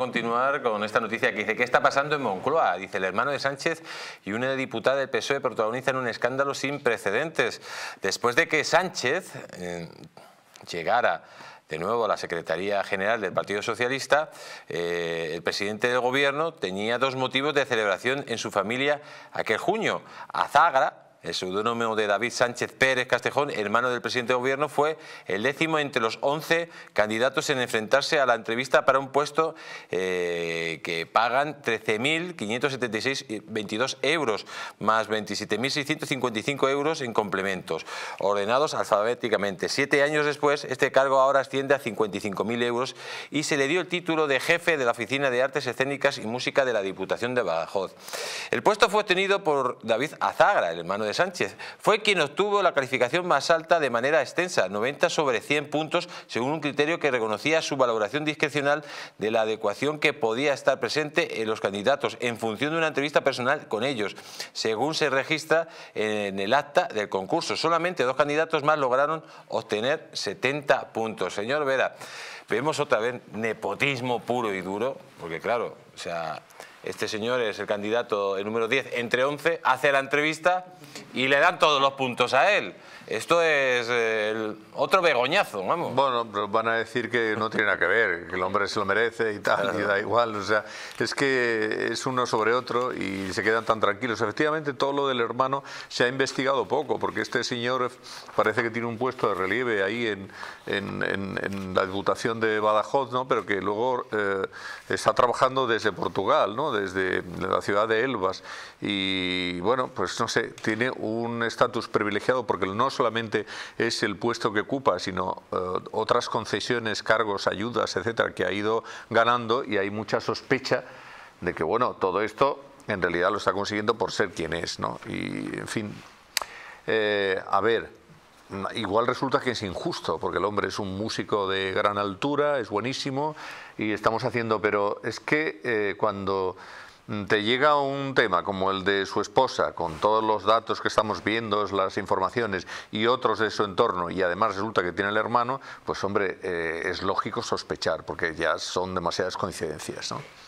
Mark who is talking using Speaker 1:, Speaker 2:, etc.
Speaker 1: Continuar con esta noticia que dice, ¿qué está pasando en Moncloa? Dice, el hermano de Sánchez y una diputada del PSOE protagonizan un escándalo sin precedentes. Después de que Sánchez eh, llegara de nuevo a la Secretaría General del Partido Socialista, eh, el presidente del gobierno tenía dos motivos de celebración en su familia aquel junio. a Zagra, el seudónimo de David Sánchez Pérez Castejón, hermano del presidente de gobierno, fue el décimo entre los 11 candidatos en enfrentarse a la entrevista para un puesto eh, que pagan 13.576,22 eh, euros más 27.655 euros en complementos, ordenados alfabéticamente. Siete años después, este cargo ahora asciende a 55.000 euros y se le dio el título de jefe de la Oficina de Artes Escénicas y Música de la Diputación de Badajoz. El puesto fue obtenido por David Azagra, el hermano de Sánchez. Fue quien obtuvo la calificación más alta de manera extensa, 90 sobre 100 puntos, según un criterio que reconocía su valoración discrecional de la adecuación que podía estar presente en los candidatos en función de una entrevista personal con ellos, según se registra en el acta del concurso. Solamente dos candidatos más lograron obtener 70 puntos. Señor Vera, vemos otra vez nepotismo puro y duro, porque claro, o sea... Este señor es el candidato, el número 10, entre 11, hace la entrevista y le dan todos los puntos a él. Esto es eh, otro begoñazo, vamos. Bueno, pero van a decir que no tiene nada que ver, que el hombre se lo merece y tal, y da
Speaker 2: igual. O sea, es que es uno sobre otro y se quedan tan tranquilos. Efectivamente, todo lo del hermano se ha investigado poco, porque este señor parece que tiene un puesto de relieve ahí en, la Diputación de Badajoz, ¿no? pero que luego eh, está trabajando desde Portugal, ¿no? desde la ciudad de Elvas. Y bueno, pues no sé, tiene un estatus privilegiado porque no solamente es el puesto que ocupa, sino eh, otras concesiones, cargos, ayudas, etcétera, que ha ido ganando y hay mucha sospecha de que, bueno, todo esto en realidad lo está consiguiendo por ser quien es, ¿no? Y, en fin, eh, a ver, igual resulta que es injusto, porque el hombre es un músico de gran altura, es buenísimo, y estamos haciendo, pero es que eh, cuando te llega un tema como el de su esposa, con todos los datos que estamos viendo, las informaciones y otros de su entorno, y además resulta que tiene el hermano, pues hombre, eh, es lógico sospechar, porque ya son demasiadas coincidencias. ¿no?